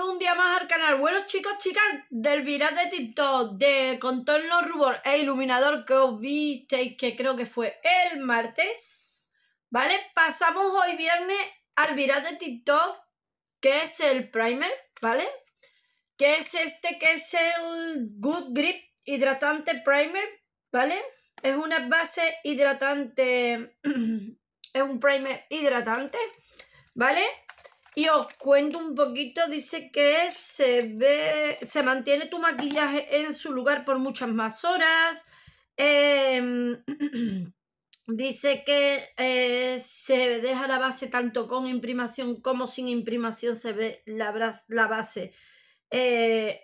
un día más al canal. Bueno, chicos, chicas, del viral de TikTok, de contorno rubor e iluminador que os visteis, que creo que fue el martes, ¿vale? Pasamos hoy viernes al viral de TikTok, que es el primer, ¿vale? Que es este, que es el Good Grip Hidratante Primer, ¿vale? Es una base hidratante, es un primer hidratante, ¿vale? Y os cuento un poquito, dice que se ve, se mantiene tu maquillaje en su lugar por muchas más horas. Em, dice que eh, se deja la base tanto con imprimación como sin imprimación se ve la, la base. Eh,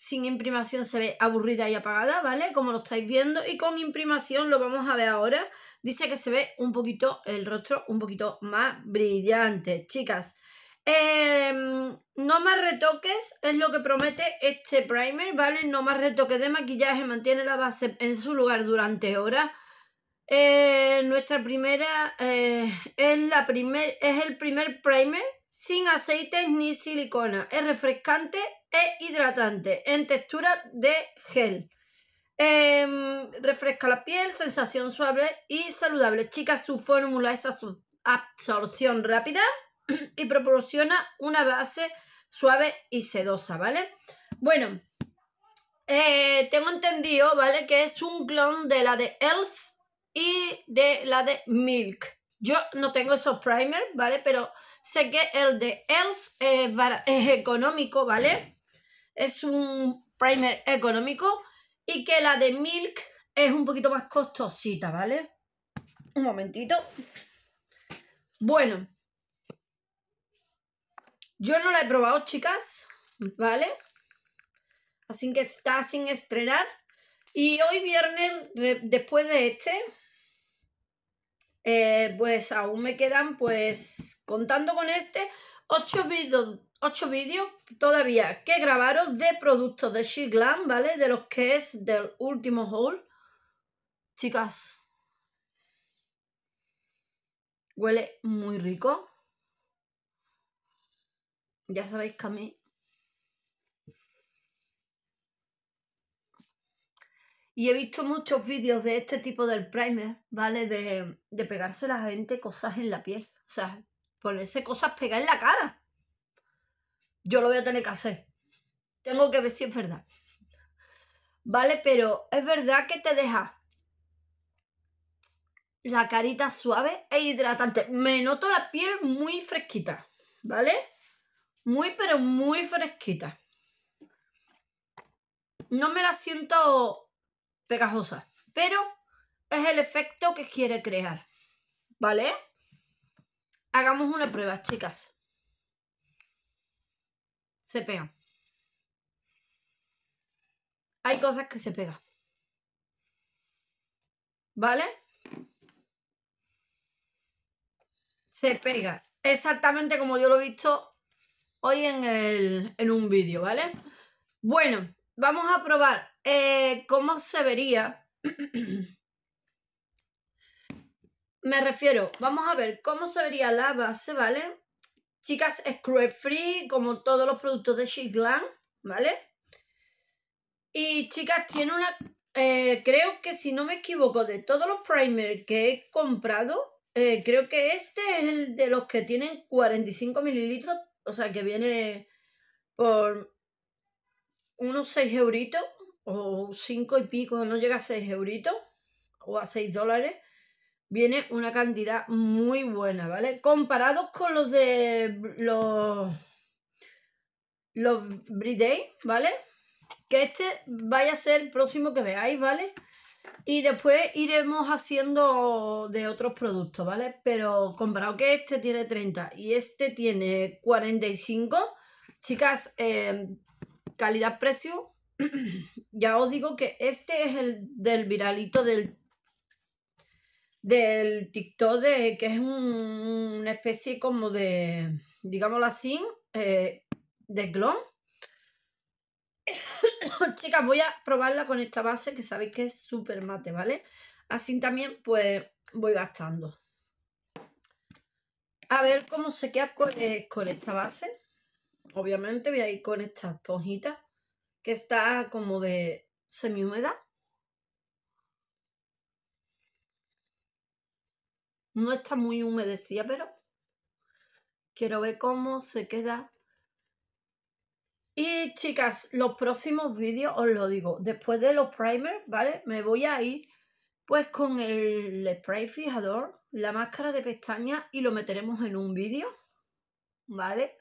sin imprimación se ve aburrida y apagada, ¿vale? Como lo estáis viendo. Y con imprimación lo vamos a ver ahora. Dice que se ve un poquito el rostro un poquito más brillante, chicas. Em, no más retoques es lo que promete este primer, ¿vale? No más retoques de maquillaje, mantiene la base en su lugar durante horas. Eh, nuestra primera eh, es la primer, es el primer primer sin aceites ni silicona. Es refrescante e hidratante en textura de gel. Em, refresca la piel, sensación suave y saludable. Chicas, su fórmula es su absorción rápida y proporciona una base suave y sedosa, ¿vale? Bueno, eh, tengo entendido, ¿vale? Que es un clon de la de Elf y de la de Milk. Yo no tengo esos primer, ¿vale? Pero sé que el de ELF es, es económico, ¿vale? Es un primer económico y que la de Milk es un poquito más costosita, ¿vale? Un momentito. Bueno. Yo no la he probado, chicas, ¿vale? Así que está sin estrenar. Y hoy viernes, después de este, eh, pues aún me quedan, pues contando con este, 8 vídeos todavía que grabaros de productos de Glam, ¿vale? De los que es del último haul. Chicas, huele muy rico. Ya sabéis que a mí Y he visto muchos vídeos de este tipo del primer, ¿vale? De, pegarse la gente cosas en la piel. O sea, ponerse cosas pegadas en la cara. Yo lo voy a tener que hacer. Tengo que ver si es verdad. ¿Vale? Pero es verdad que te deja la carita suave e hidratante. Me noto la piel muy fresquita, ¿vale? Muy, pero muy fresquita. No me la siento pegajosa, pero es el efecto que quiere crear, ¿vale? Hagamos una prueba, chicas. Se pega. Hay cosas que se pegan. ¿Vale? Se pega exactamente como yo lo he visto hoy en, el, en un vídeo, ¿vale? Bueno, vamos a probar eh, cómo se vería. Me refiero, vamos a ver cómo se vería la base, ¿vale? Chicas, scrub free, como todos los productos de Chiclan, ¿vale? Y chicas, tiene una... Eh, creo que si no me equivoco, de todos los primers que he comprado, eh, creo que este es el de los que tienen 45 mililitros, o sea que viene por unos 6 euritos, o cinco y pico, no llega a 6 euritos o a 6 dólares, viene una cantidad muy buena, ¿vale? Comparados con los de los, los Briday, ¿vale? Que este vaya a ser el próximo que veáis, ¿vale? Y después iremos haciendo de otros productos, ¿vale? Pero comparado que este tiene 30 y este tiene 45, chicas, eh, calidad-precio ya os digo que este es el del viralito del del TikTok de que es una especie como de digámoslo así eh, de glon chicas voy a probarla con esta base que sabéis que es súper mate vale así también pues voy gastando a ver cómo se queda con, eh, con esta base obviamente voy a ir con esta esponjita que está como de semi humedad No está muy humedecida, pero quiero ver cómo se queda. Y chicas, los próximos vídeos os lo digo, después de los primers, ¿vale? Me voy a ir pues con el spray fijador, la máscara de pestañas y lo meteremos en un vídeo, ¿vale?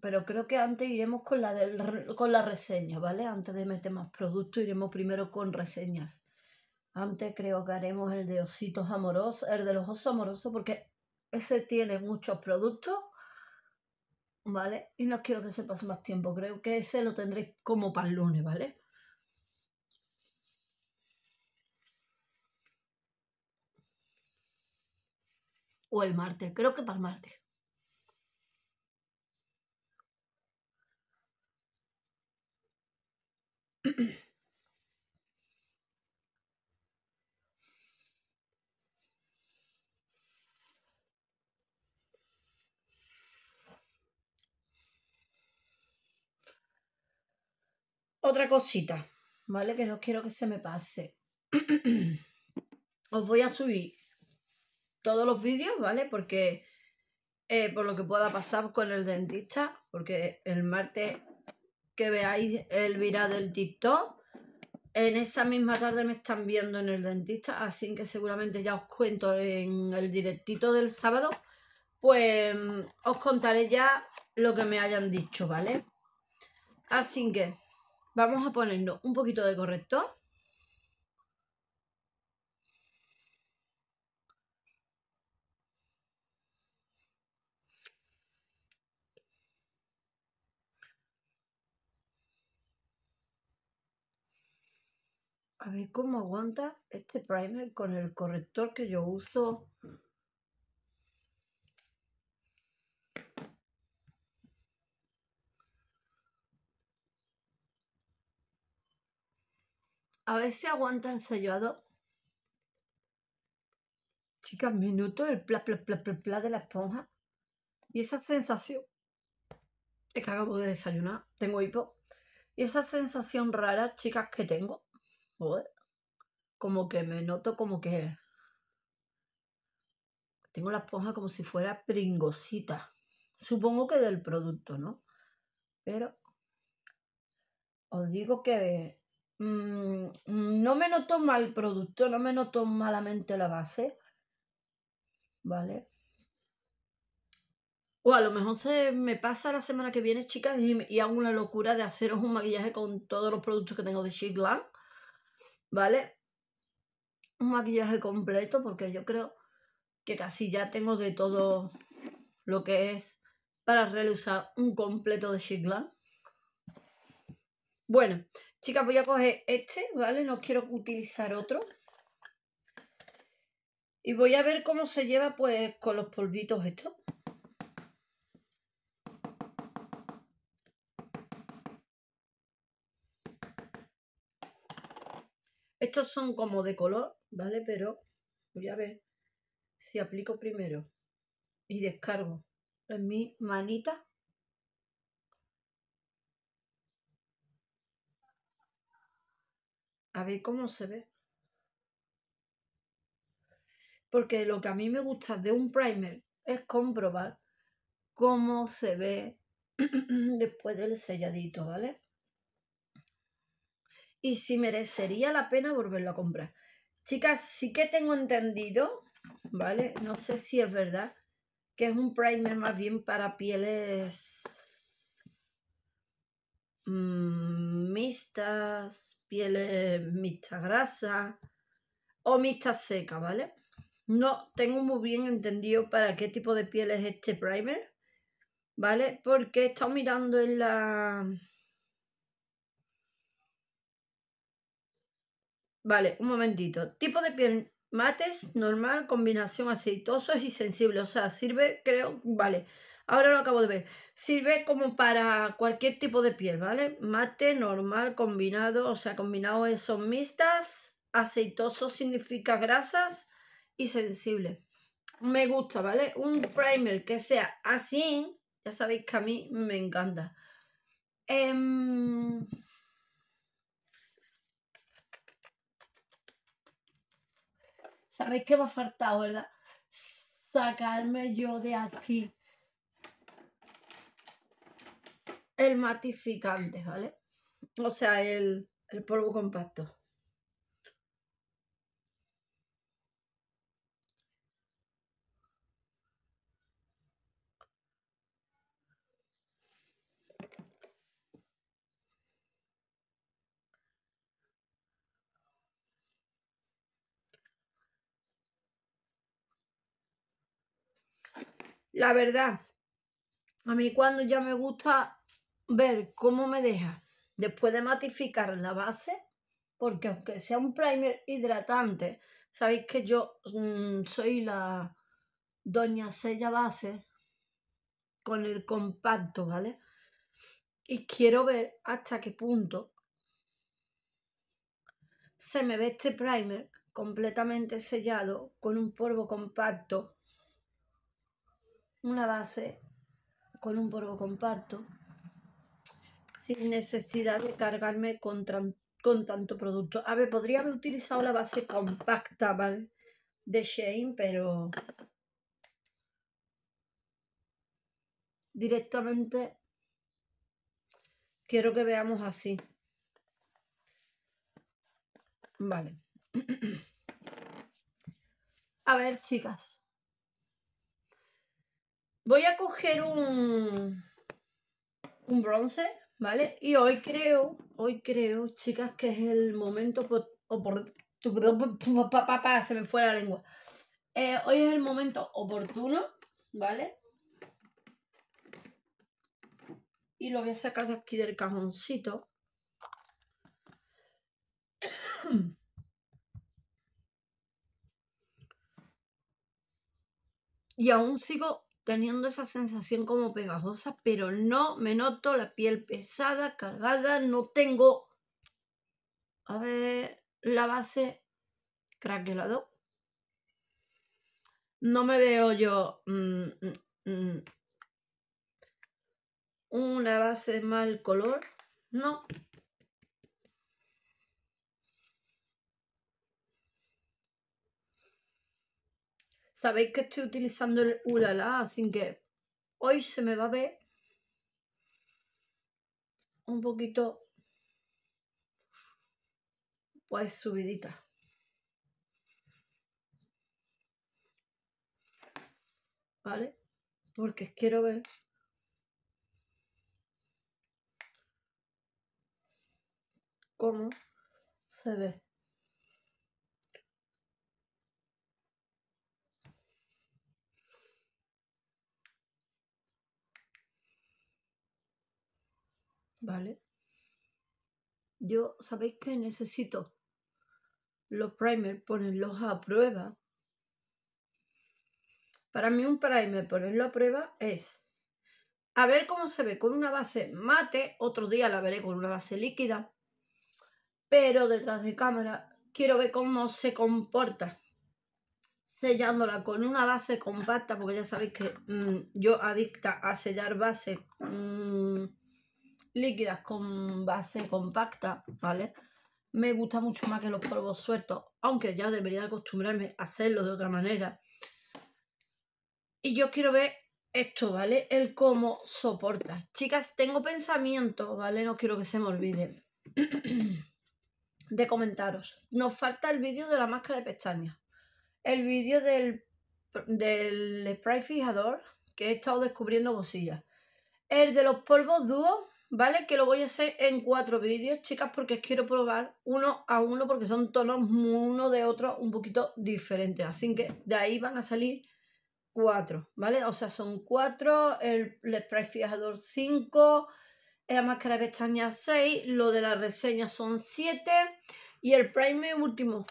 pero creo que antes iremos con la, con la reseña, ¿vale? Antes de meter más productos, iremos primero con reseñas. Antes creo que haremos el de ositos amorosos, el de los osos amorosos, porque ese tiene muchos productos, ¿vale? Y no quiero que se pase más tiempo, creo que ese lo tendréis como para el lunes, ¿vale? O el martes, creo que para el martes. Otra cosita, ¿vale? Que no quiero que se me pase. Os voy a subir todos los vídeos, ¿vale? Porque eh, por lo que pueda pasar con el dentista, porque el martes que veáis el viral del TikTok. En esa misma tarde me están viendo en el dentista, así que seguramente ya os cuento en el directito del sábado, pues mm, os contaré ya lo que me hayan dicho, ¿vale? Así que vamos a ponernos un poquito de corrector. A ver cómo aguanta este primer con el corrector que yo uso. A ver si aguanta el sellado. Chicas, minutos el pla, pla, pla, de la esponja. Y esa sensación. Es que acabo de desayunar, tengo hipo. Y esa sensación rara, chicas, que tengo como que me noto como que tengo la esponja como si fuera pringosita. Supongo que del producto, ¿no? Pero os digo que mm, no me noto mal producto, no me noto malamente la base, ¿vale? O a lo mejor se me pasa la semana que viene, chicas, y, hago una locura de haceros un maquillaje con todos los productos que tengo de Chic ¿vale? Un maquillaje completo porque yo creo que casi ya tengo de todo lo que es para realizar un completo de Shiglan. Bueno, chicas, voy a coger este, ¿vale? No quiero utilizar otro. Y voy a ver cómo se lleva pues con los polvitos estos. Estos son como de color, ¿vale? Pero voy a ver si aplico primero y descargo en mi manita. A ver cómo se ve. Porque lo que a mí me gusta de un primer es comprobar cómo se ve después del selladito, ¿vale? y si merecería la pena volverlo a comprar. Chicas, sí que tengo entendido, ¿vale? No sé si es verdad, que es un primer más bien para pieles mistas. Mm, mixtas, pieles mixtas grasa o mixtas secas, ¿vale? No tengo muy bien entendido para qué tipo de piel es este primer, ¿vale? Porque he estado mirando en la Vale, un momentito. Tipo de piel mates, normal, combinación aceitosos y sensible. O sea, sirve, creo, vale. Ahora lo acabo de ver. Sirve como para cualquier tipo de piel, ¿vale? Mate, normal, combinado. O sea, combinado son mixtas. Aceitoso significa grasas y sensible. Me gusta, ¿vale? Un primer que sea así. Ya sabéis que a mí me encanta. Em, ¿Sabéis qué me ha faltado, verdad? Sacarme yo de aquí el matificante, ¿vale? O sea, el, el polvo compacto. La verdad, a mí cuando ya me gusta ver cómo me deja después de matificar la base, porque aunque sea un primer hidratante, sabéis que yo mm, soy la doña sella base con el compacto, ¿vale? Y quiero ver hasta qué punto se me ve este primer completamente sellado con un polvo compacto una base con un polvo compacto sin necesidad de cargarme con, con tanto producto. A ver, podría haber utilizado la base compacta, ¿vale? De Shane, pero directamente quiero que veamos así. Vale. A ver, chicas. Voy a coger un, un bronce, ¿vale? Y hoy creo, hoy creo, chicas, que es el momento por oportuno. Se me fue la lengua. Eh, hoy es el momento oportuno, ¿vale? Y lo voy a sacar de aquí del cajoncito. Y aún sigo teniendo esa sensación como pegajosa, pero no me noto la piel pesada, cargada, no tengo... A ver, la base craquelado. No me veo yo mm, mm, mm, una base mal color, no, Sabéis que estoy utilizando el ulala, así que hoy se me va a ver un poquito pues subidita. ¿Vale? Porque quiero ver cómo se ve. ¿vale? Yo, ¿sabéis que necesito? Los primers, ponerlos a prueba. Para mí un primer, ponerlo a prueba es a ver cómo se ve con una base mate, otro día la veré con una base líquida, pero detrás de cámara quiero ver cómo se comporta sellándola con una base compacta, porque ya sabéis que mm, yo adicta a sellar base, mm, líquidas con base compacta, ¿vale? Me gusta mucho más que los polvos sueltos, aunque ya debería acostumbrarme a hacerlo de otra manera. Y yo quiero ver esto, ¿vale? El cómo soporta. Chicas, tengo pensamiento, ¿vale? No quiero que se me olvide de comentaros. Nos falta el vídeo de la máscara de pestañas. El vídeo del, del spray fijador, que he estado descubriendo cosillas. El de los polvos dúos ¿vale? Que lo voy a hacer en cuatro vídeos, chicas, porque quiero probar uno a uno, porque son tonos uno de otro un poquito diferentes. Así que de ahí van a salir cuatro, ¿vale? O sea, son cuatro, el, spray fijador 5, la máscara de pestañas 6, lo de la reseña son 7 y el primer último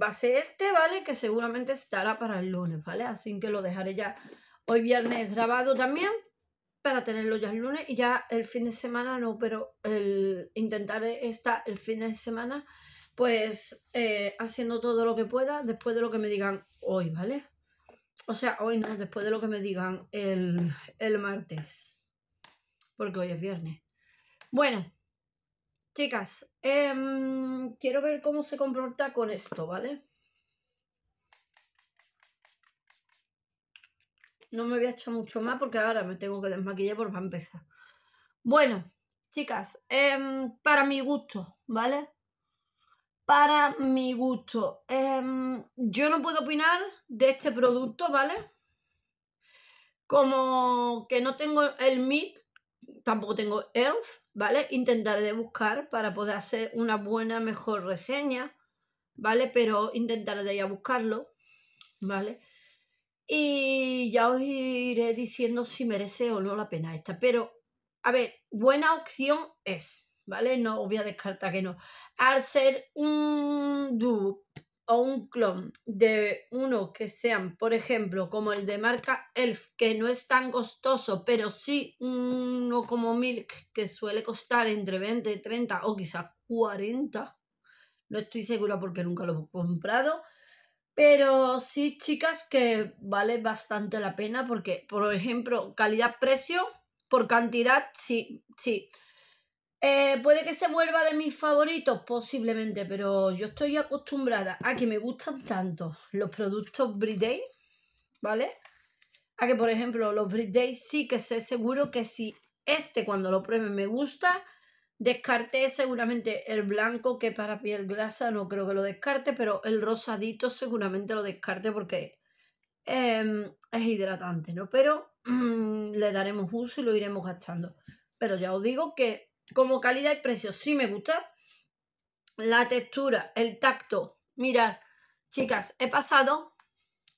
va a ser este, ¿vale? Que seguramente estará para el lunes, ¿vale? Así que lo dejaré ya hoy viernes grabado también para tenerlo ya el lunes y ya el fin de semana no, pero el intentar estar el fin de semana pues eh, haciendo todo lo que pueda después de lo que me digan hoy, ¿vale? O sea, hoy no, después de lo que me digan el, martes, porque hoy es viernes. Bueno, chicas, em, quiero ver cómo se comporta con esto, ¿vale? No me voy a echar mucho más porque ahora me tengo que desmaquillar por para empezar. Bueno, chicas, em, para mi gusto, ¿vale? Para mi gusto. Em, yo no puedo opinar de este producto, ¿vale? Como que no tengo el MIT, tampoco tengo ELF, ¿vale? Intentaré de buscar para poder hacer una buena, mejor reseña, ¿vale? Pero intentaré de ir a buscarlo, ¿vale? y ya os iré diciendo si merece o no la pena esta. Pero, a ver, buena opción es, ¿vale? No os voy a descartar que no. Al ser un dupe o un clon de uno que sean, por ejemplo, como el de marca Elf, que no es tan costoso, pero sí uno como Milk, que suele costar entre 20, 30 o quizás 40. No estoy segura porque nunca lo he comprado. Pero sí, chicas, que vale bastante la pena porque, por ejemplo, calidad-precio por cantidad, sí, sí. Eh, puede que se vuelva de mis favoritos, posiblemente, pero yo estoy acostumbrada a que me gustan tanto los productos Bridey, ¿vale? A que, por ejemplo, los Bridey sí que sé seguro que si este cuando lo pruebe me gusta, Descarte seguramente el blanco, que para piel grasa no creo que lo descarte, pero el rosadito seguramente lo descarte porque em, es hidratante, ¿no? Pero le daremos uso y lo iremos gastando. Pero ya os digo que como calidad y precio sí me gusta. La textura, el tacto. Mirad, chicas, he pasado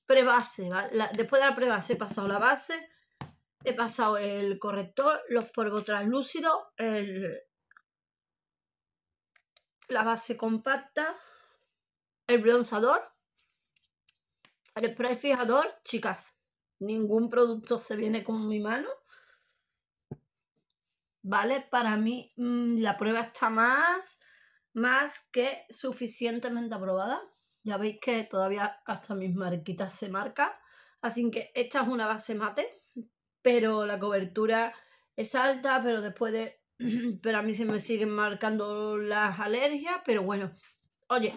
prebase, ¿vale? después de la prebase he pasado la base, he pasado el corrector, los polvos translúcidos, el, la base compacta, el bronzador, el spray fijador, chicas, ningún producto se viene con mi mano. ¿Vale? Para mí mm, la prueba está más, más que suficientemente aprobada. Ya veis que todavía hasta mis marquitas se marcan. Así que esta es una base mate, pero la cobertura es alta, pero después de pero a mí se me siguen marcando las alergias, pero bueno. Oye,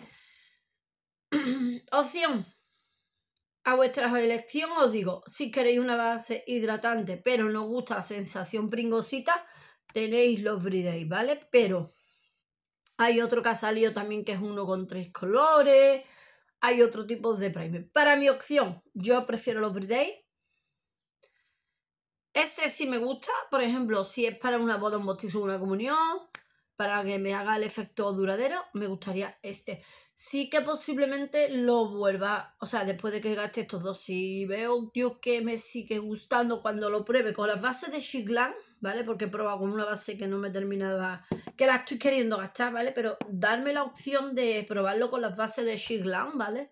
opción. A vuestra elección os digo, si queréis una base hidratante, pero no gusta la sensación pringosita, tenéis los bridey ¿vale? Pero hay otro que ha salido también que es uno con tres colores, hay otro tipo de primer. Para mi opción, yo prefiero los bridey este sí me gusta, por ejemplo, si es para una boda, un bautizo, una comunión, para que me haga el efecto duradero, me gustaría este. Sí que posiblemente lo vuelva, o sea, después de que gaste estos dos, si veo Dios que me sigue gustando cuando lo pruebe con las bases de Shiglan, ¿vale? Porque he probado con una base que no me terminaba, que la estoy queriendo gastar, ¿vale? Pero darme la opción de probarlo con las bases de Shiglan, ¿vale?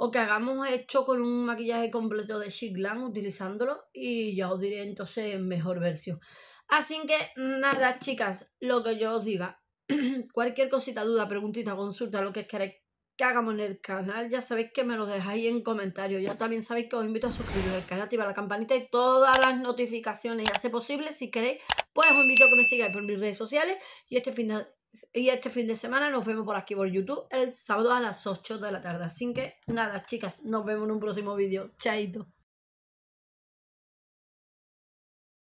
o que hagamos esto con un maquillaje completo de Chic utilizándolo y ya os diré entonces mejor versión. Así que nada, chicas, lo que yo os diga, cualquier cosita, duda, preguntita, consulta, lo que queráis que hagamos en el canal, ya sabéis que me lo dejáis en comentarios. Ya también sabéis que os invito a suscribiros al canal, activar la campanita y todas las notificaciones, ya sea posible, si queréis, pues os invito a que me sigáis por mis redes sociales y este final y este fin de semana nos vemos por aquí por YouTube el sábado a las 8 de la tarde. Así que nada, chicas, nos vemos en un próximo vídeo. Chaito.